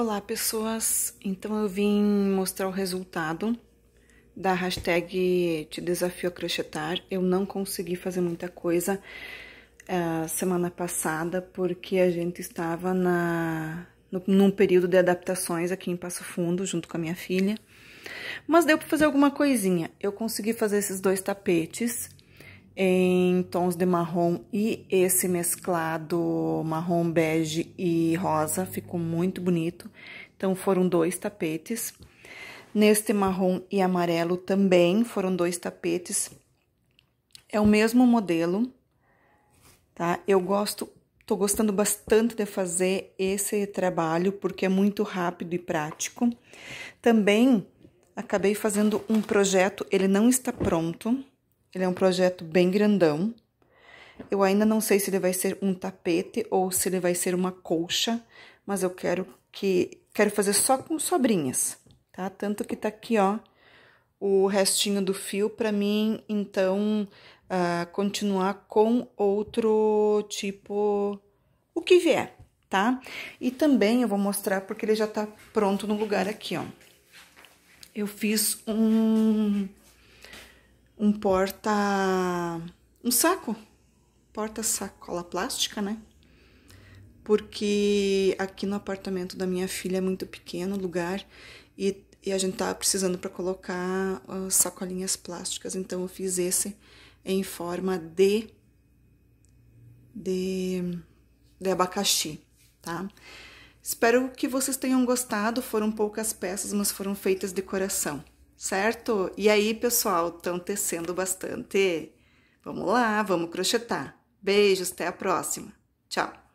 Olá, pessoas! Então eu vim mostrar o resultado da hashtag Te Desafio a Crochetar. Eu não consegui fazer muita coisa uh, semana passada porque a gente estava na, no, num período de adaptações aqui em Passo Fundo, junto com a minha filha. Mas deu para fazer alguma coisinha. Eu consegui fazer esses dois tapetes em tons de marrom e esse mesclado marrom, bege e rosa, ficou muito bonito. Então, foram dois tapetes. Neste marrom e amarelo também foram dois tapetes. É o mesmo modelo, tá? Eu gosto, tô gostando bastante de fazer esse trabalho porque é muito rápido e prático. Também acabei fazendo um projeto, ele não está pronto, ele é um projeto bem grandão. Eu ainda não sei se ele vai ser um tapete ou se ele vai ser uma colcha, mas eu quero que quero fazer só com sobrinhas, tá? Tanto que tá aqui, ó, o restinho do fio para mim, então uh, continuar com outro tipo, o que vier, tá? E também eu vou mostrar porque ele já tá pronto no lugar aqui, ó. Eu fiz um um porta. um saco, porta sacola plástica, né? Porque aqui no apartamento da minha filha é muito pequeno o lugar e, e a gente tava precisando para colocar uh, sacolinhas plásticas, então eu fiz esse em forma de. de. de abacaxi, tá? Espero que vocês tenham gostado. Foram poucas peças, mas foram feitas de coração certo? E aí, pessoal, estão tecendo bastante. Vamos lá, vamos crochetar. Beijos, até a próxima. Tchau.